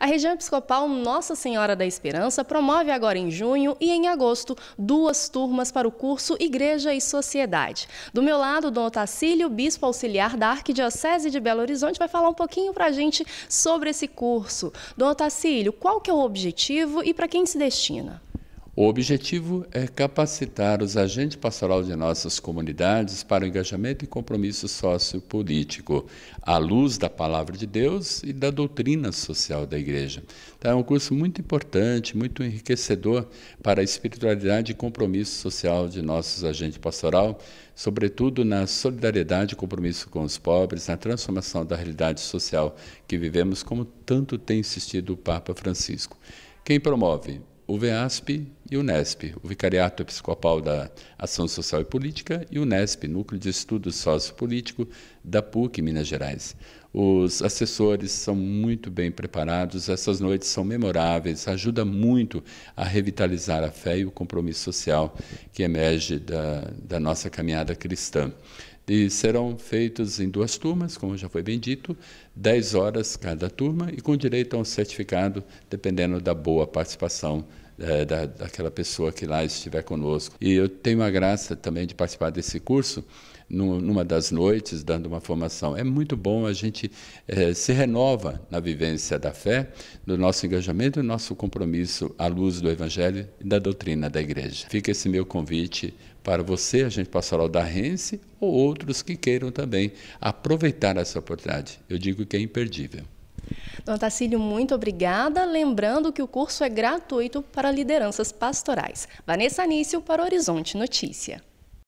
A região episcopal Nossa Senhora da Esperança promove agora em junho e em agosto duas turmas para o curso Igreja e Sociedade. Do meu lado, Dom Otacílio, bispo auxiliar da Arquidiocese de Belo Horizonte, vai falar um pouquinho para a gente sobre esse curso. Dom Otacílio, qual que é o objetivo e para quem se destina? O objetivo é capacitar os agentes pastoral de nossas comunidades para o engajamento e compromisso sociopolítico, à luz da palavra de Deus e da doutrina social da igreja. Então, é um curso muito importante, muito enriquecedor para a espiritualidade e compromisso social de nossos agentes pastoral, sobretudo na solidariedade e compromisso com os pobres, na transformação da realidade social que vivemos, como tanto tem insistido o Papa Francisco. Quem promove o VEASP e o NESP, o Vicariato Episcopal da Ação Social e Política, e o NESP, Núcleo de Estudo Sociopolítico da PUC Minas Gerais. Os assessores são muito bem preparados, essas noites são memoráveis, ajuda muito a revitalizar a fé e o compromisso social que emerge da, da nossa caminhada cristã. E serão feitos em duas turmas, como já foi bem dito, 10 horas cada turma e com direito a um certificado, dependendo da boa participação é, da, daquela pessoa que lá estiver conosco. E eu tenho a graça também de participar desse curso numa das noites, dando uma formação. É muito bom, a gente é, se renova na vivência da fé, no nosso engajamento, no nosso compromisso à luz do Evangelho e da doutrina da Igreja. Fica esse meu convite para você, a gente pastoral da Rense, ou outros que queiram também aproveitar essa oportunidade. Eu digo que é imperdível. Dona Tacílio, muito obrigada. Lembrando que o curso é gratuito para lideranças pastorais. Vanessa Anício para Horizonte Notícia.